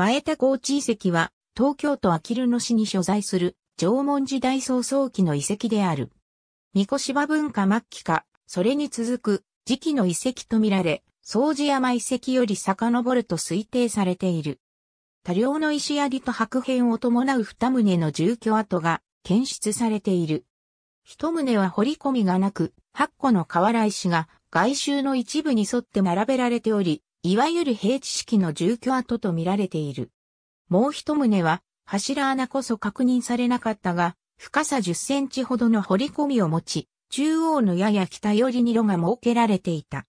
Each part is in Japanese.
前田高地遺跡は、東京都あきる野市に所在する、縄文時代早々期の遺跡である。三越芝文化末期か、それに続く、時期の遺跡とみられ、掃除山遺跡より遡ると推定されている。多量の石槍と白片を伴う二棟の住居跡が検出されている。一棟は掘り込みがなく、8個の瓦石が外周の一部に沿って並べられており、いわゆる平地式の住居跡と見られている。もう一棟は、柱穴こそ確認されなかったが、深さ10センチほどの掘り込みを持ち、中央のやや北寄りに路が設けられていた。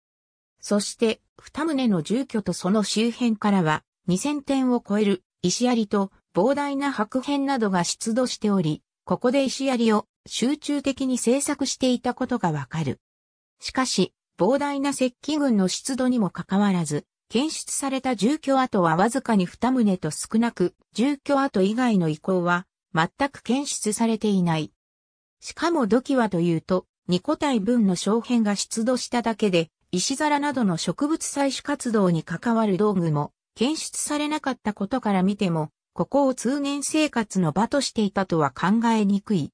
そして、二棟の住居とその周辺からは、2000点を超える石槍と膨大な白片などが出土しており、ここで石槍を集中的に制作していたことがわかる。しかし、膨大な石器群の湿度にもかかわらず、検出された住居跡はわずかに二棟と少なく、住居跡以外の遺構は全く検出されていない。しかも土器はというと、二個体分の小片が出土しただけで、石皿などの植物採取活動に関わる道具も検出されなかったことから見ても、ここを通年生活の場としていたとは考えにくい。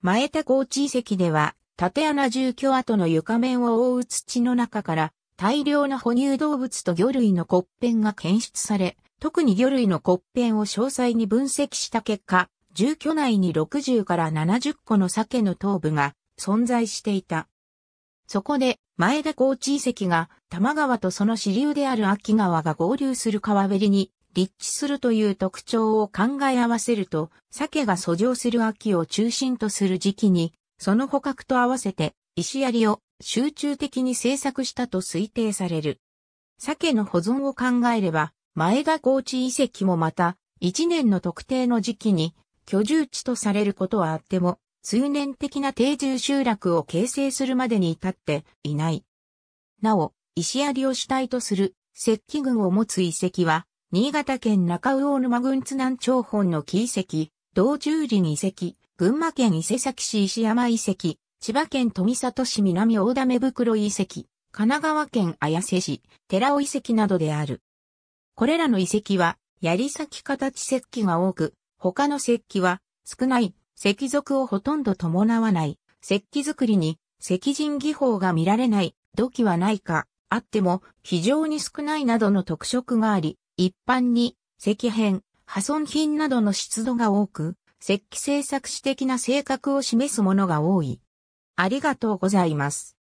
前田高地遺跡では、縦穴住居跡の床面を覆う土の中から大量の哺乳動物と魚類の骨片が検出され、特に魚類の骨片を詳細に分析した結果、住居内に60から70個の鮭の頭部が存在していた。そこで、前田高知遺跡が、玉川とその支流である秋川が合流する川べりに立地するという特徴を考え合わせると、鮭が遡上する秋を中心とする時期に、その捕獲と合わせて石槍を集中的に制作したと推定される。鮭の保存を考えれば、前田高地遺跡もまた、一年の特定の時期に居住地とされることはあっても、通年的な定住集落を形成するまでに至っていない。なお、石槍を主体とする石器群を持つ遺跡は、新潟県中魚沼郡津南町本の木遺跡、道中林遺跡、群馬県伊勢崎市石山遺跡、千葉県富里市南大溜袋遺跡、神奈川県綾瀬市、寺尾遺跡などである。これらの遺跡は、槍先形石器が多く、他の石器は少ない、石属をほとんど伴わない、石器作りに石人技法が見られない、土器はないか、あっても非常に少ないなどの特色があり、一般に石片、破損品などの湿度が多く、石器製作史的な性格を示すものが多い。ありがとうございます。